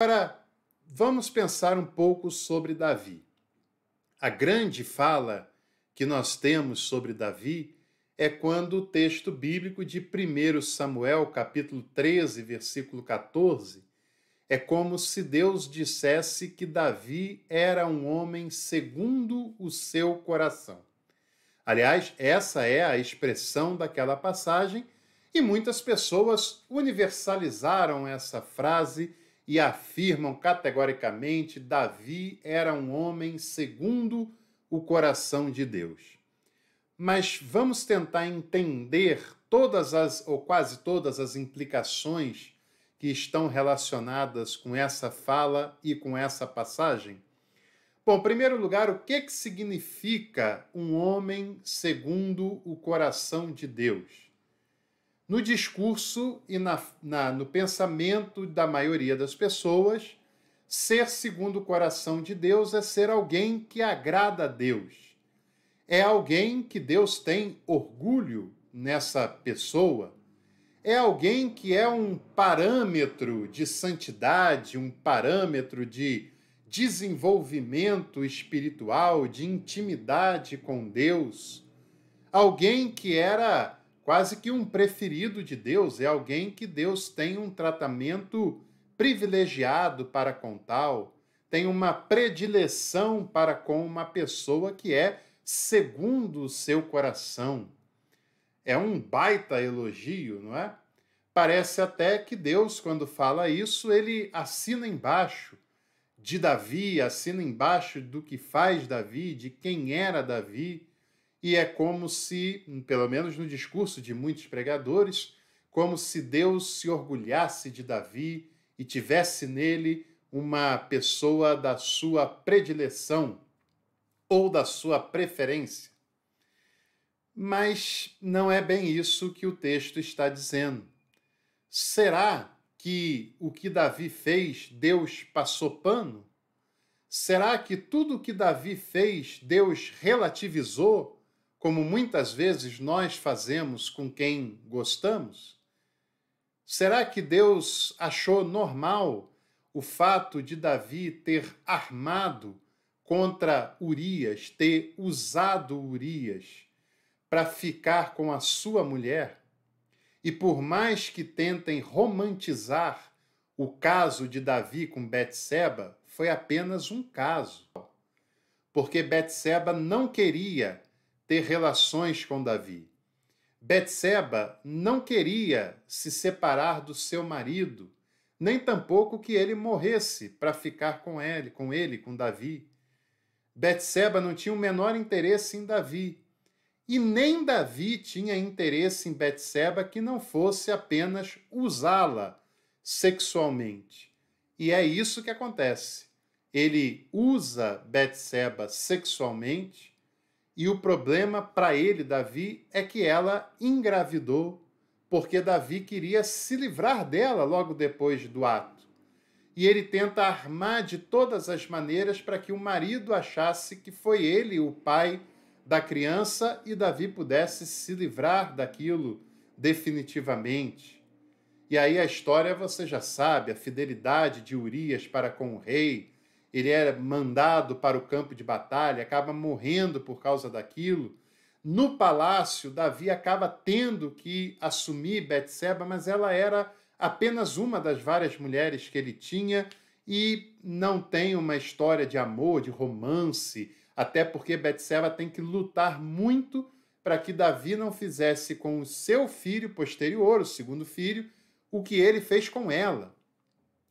Agora, vamos pensar um pouco sobre Davi. A grande fala que nós temos sobre Davi é quando o texto bíblico de 1 Samuel, capítulo 13, versículo 14, é como se Deus dissesse que Davi era um homem segundo o seu coração. Aliás, essa é a expressão daquela passagem, e muitas pessoas universalizaram essa frase e afirmam categoricamente: Davi era um homem segundo o coração de Deus. Mas vamos tentar entender todas as, ou quase todas as implicações que estão relacionadas com essa fala e com essa passagem? Bom, em primeiro lugar, o que, que significa um homem segundo o coração de Deus? no discurso e na, na, no pensamento da maioria das pessoas, ser segundo o coração de Deus é ser alguém que agrada a Deus. É alguém que Deus tem orgulho nessa pessoa. É alguém que é um parâmetro de santidade, um parâmetro de desenvolvimento espiritual, de intimidade com Deus. Alguém que era Quase que um preferido de Deus é alguém que Deus tem um tratamento privilegiado para com tal, tem uma predileção para com uma pessoa que é segundo o seu coração. É um baita elogio, não é? Parece até que Deus, quando fala isso, ele assina embaixo de Davi, assina embaixo do que faz Davi, de quem era Davi e é como se, pelo menos no discurso de muitos pregadores, como se Deus se orgulhasse de Davi e tivesse nele uma pessoa da sua predileção ou da sua preferência. Mas não é bem isso que o texto está dizendo. Será que o que Davi fez, Deus passou pano? Será que tudo o que Davi fez, Deus relativizou como muitas vezes nós fazemos com quem gostamos? Será que Deus achou normal o fato de Davi ter armado contra Urias, ter usado Urias para ficar com a sua mulher? E por mais que tentem romantizar o caso de Davi com Betseba, foi apenas um caso, porque Betseba não queria ter relações com Davi. Betseba não queria se separar do seu marido, nem tampouco que ele morresse para ficar com ele, com ele, com Davi. Betseba não tinha o menor interesse em Davi, e nem Davi tinha interesse em Betseba que não fosse apenas usá-la sexualmente. E é isso que acontece. Ele usa Betseba sexualmente e o problema para ele, Davi, é que ela engravidou, porque Davi queria se livrar dela logo depois do ato. E ele tenta armar de todas as maneiras para que o marido achasse que foi ele o pai da criança e Davi pudesse se livrar daquilo definitivamente. E aí a história você já sabe: a fidelidade de Urias para com o rei, ele era mandado para o campo de batalha, acaba morrendo por causa daquilo. No palácio, Davi acaba tendo que assumir Betseba, mas ela era apenas uma das várias mulheres que ele tinha e não tem uma história de amor, de romance, até porque Betseba tem que lutar muito para que Davi não fizesse com o seu filho posterior, o segundo filho, o que ele fez com ela.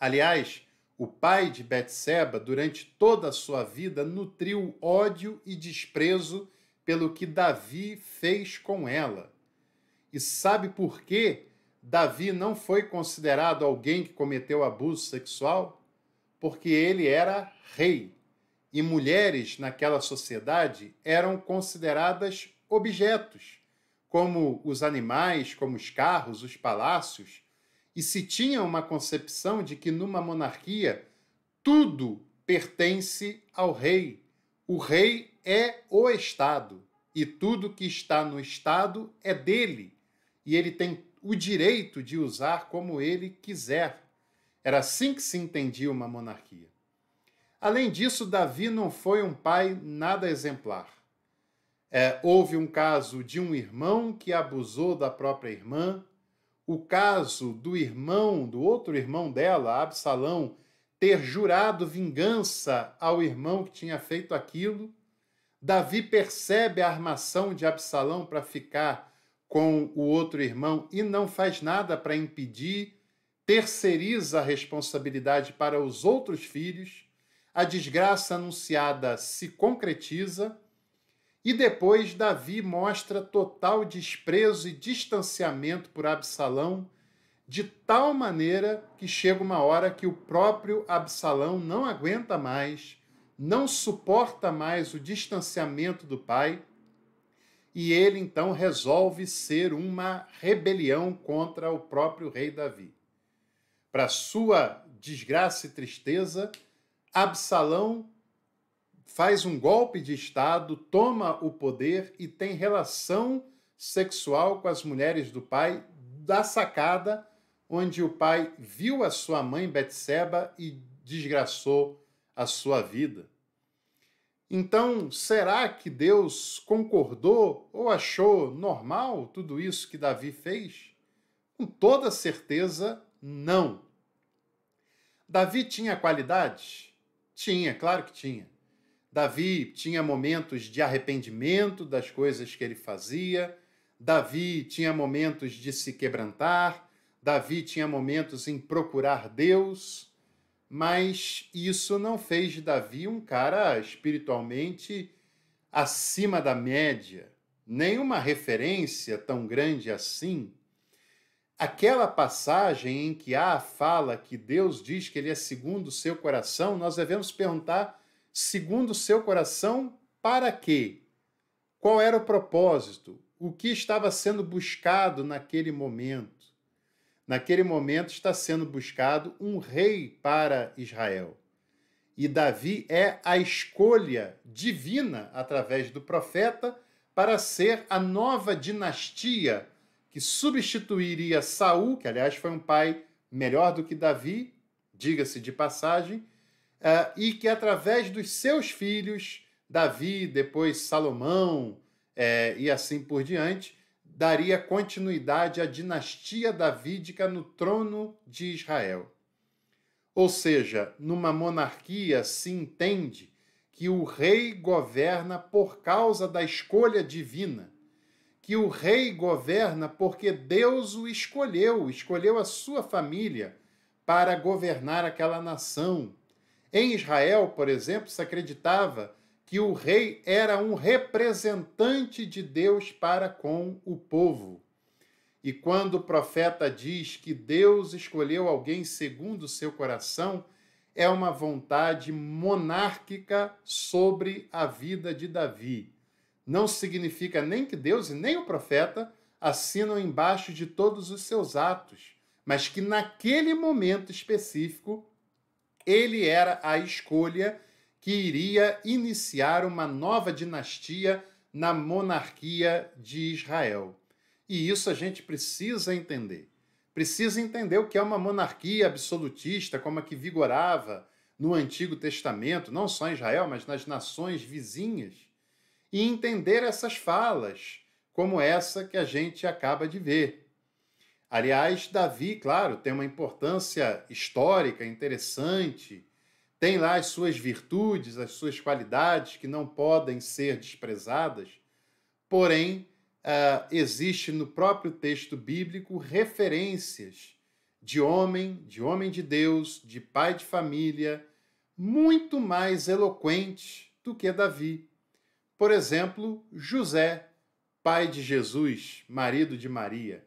Aliás, o pai de Betseba, durante toda a sua vida, nutriu ódio e desprezo pelo que Davi fez com ela. E sabe por que Davi não foi considerado alguém que cometeu abuso sexual? Porque ele era rei. E mulheres naquela sociedade eram consideradas objetos, como os animais, como os carros, os palácios e se tinha uma concepção de que numa monarquia tudo pertence ao rei. O rei é o Estado e tudo que está no Estado é dele e ele tem o direito de usar como ele quiser. Era assim que se entendia uma monarquia. Além disso, Davi não foi um pai nada exemplar. É, houve um caso de um irmão que abusou da própria irmã, o caso do irmão, do outro irmão dela, Absalão, ter jurado vingança ao irmão que tinha feito aquilo. Davi percebe a armação de Absalão para ficar com o outro irmão e não faz nada para impedir, terceiriza a responsabilidade para os outros filhos. A desgraça anunciada se concretiza e depois Davi mostra total desprezo e distanciamento por Absalão, de tal maneira que chega uma hora que o próprio Absalão não aguenta mais, não suporta mais o distanciamento do pai, e ele então resolve ser uma rebelião contra o próprio rei Davi. Para sua desgraça e tristeza, Absalão faz um golpe de Estado, toma o poder e tem relação sexual com as mulheres do pai da sacada onde o pai viu a sua mãe Betseba e desgraçou a sua vida. Então, será que Deus concordou ou achou normal tudo isso que Davi fez? Com toda certeza, não. Davi tinha qualidades? Tinha, claro que tinha. Davi tinha momentos de arrependimento das coisas que ele fazia, Davi tinha momentos de se quebrantar, Davi tinha momentos em procurar Deus, mas isso não fez de Davi um cara espiritualmente acima da média, Nenhuma referência tão grande assim. Aquela passagem em que há a fala que Deus diz que ele é segundo o seu coração, nós devemos perguntar segundo o seu coração, para quê? Qual era o propósito? O que estava sendo buscado naquele momento? Naquele momento está sendo buscado um rei para Israel. E Davi é a escolha divina, através do profeta, para ser a nova dinastia que substituiria Saul, que aliás foi um pai melhor do que Davi, diga-se de passagem, uh, e que através dos seus filhos, Davi, depois Salomão é, e assim por diante, daria continuidade à dinastia davídica no trono de Israel. Ou seja, numa monarquia se entende que o rei governa por causa da escolha divina, que o rei governa porque Deus o escolheu, escolheu a sua família para governar aquela nação em Israel, por exemplo, se acreditava que o rei era um representante de Deus para com o povo. E quando o profeta diz que Deus escolheu alguém segundo o seu coração, é uma vontade monárquica sobre a vida de Davi. Não significa nem que Deus e nem o profeta assinam embaixo de todos os seus atos, mas que naquele momento específico ele era a escolha que iria iniciar uma nova dinastia na monarquia de Israel. E isso a gente precisa entender. Precisa entender o que é uma monarquia absolutista, como a que vigorava no Antigo Testamento, não só em Israel, mas nas nações vizinhas, e entender essas falas, como essa que a gente acaba de ver. Aliás, Davi, claro, tem uma importância histórica interessante, tem lá as suas virtudes, as suas qualidades que não podem ser desprezadas, porém, ah, existe no próprio texto bíblico referências de homem, de homem de Deus, de pai de família, muito mais eloquentes do que Davi. Por exemplo, José, pai de Jesus, marido de Maria.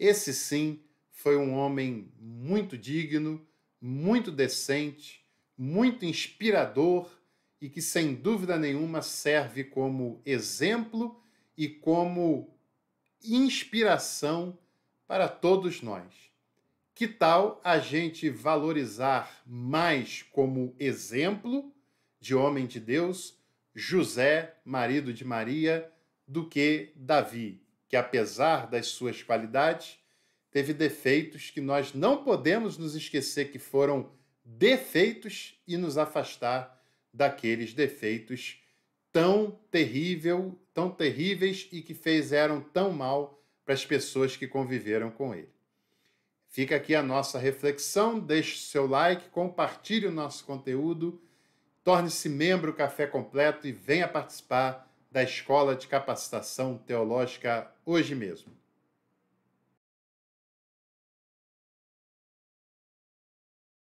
Esse sim foi um homem muito digno, muito decente, muito inspirador e que, sem dúvida nenhuma, serve como exemplo e como inspiração para todos nós. Que tal a gente valorizar mais como exemplo de homem de Deus José, marido de Maria, do que Davi? que, apesar das suas qualidades, teve defeitos que nós não podemos nos esquecer que foram defeitos e nos afastar daqueles defeitos tão terrível, tão terríveis e que fizeram tão mal para as pessoas que conviveram com ele. Fica aqui a nossa reflexão, deixe seu like, compartilhe o nosso conteúdo, torne-se membro Café Completo e venha participar da Escola de Capacitação Teológica hoje mesmo.